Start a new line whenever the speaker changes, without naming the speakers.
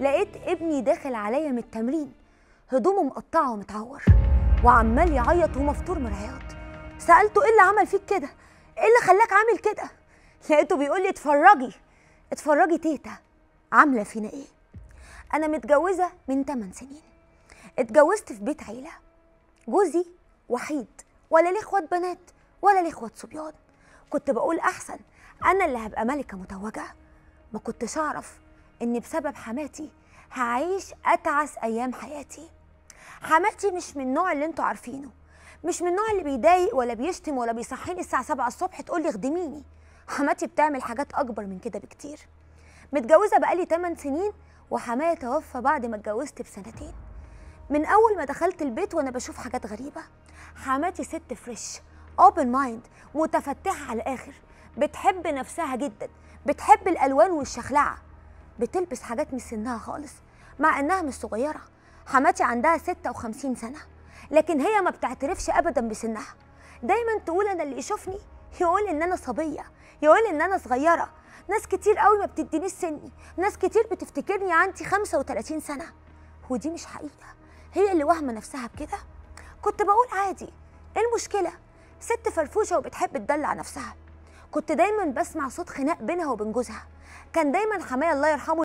لقيت ابني داخل عليا من التمرين هدومه مقطعه ومتعور وعمال يعيط ومفطور من العياط سالته ايه اللي عمل فيك كده ايه اللي خلاك عامل كده لقيته بيقول لي اتفرجي اتفرجي تيتا عامله فينا ايه انا متجوزه من 8 سنين اتجوزت في بيت عيله جوزي وحيد ولا ليه اخوات بنات ولا ليه اخوات صبيان كنت بقول احسن انا اللي هبقى ملكه متوجه ما كنتش اعرف إن بسبب حماتي هعيش أتعس أيام حياتي حماتي مش من النوع اللي انتوا عارفينه مش من النوع اللي بيضايق ولا بيشتم ولا بيصحيني الساعة 7 الصبح تقول لي اخدميني حماتي بتعمل حاجات أكبر من كده بكتير متجوزة بقالي 8 سنين وحماية توفى بعد ما اتجوزت بسنتين من أول ما دخلت البيت وأنا بشوف حاجات غريبة حماتي ست فريش اوبن مايند متفتحة على الآخر بتحب نفسها جدا بتحب الألوان والشخلعة بتلبس حاجات من سنها خالص مع انها مش صغيره حماتي عندها 56 سنه لكن هي ما بتعترفش ابدا بسنها دايما تقول انا اللي يشوفني يقول ان انا صبيه يقول ان انا صغيره ناس كتير قوي ما بتدينيش سني ناس كتير بتفتكرني عندي 35 سنه ودي مش حقيقه هي اللي واهمه نفسها بكده كنت بقول عادي ايه المشكله ست فرفوشه وبتحب تدلع نفسها كنت دايما بسمع صوت خناق بينها وبين جوزها كان دايما حماية الله يرحمه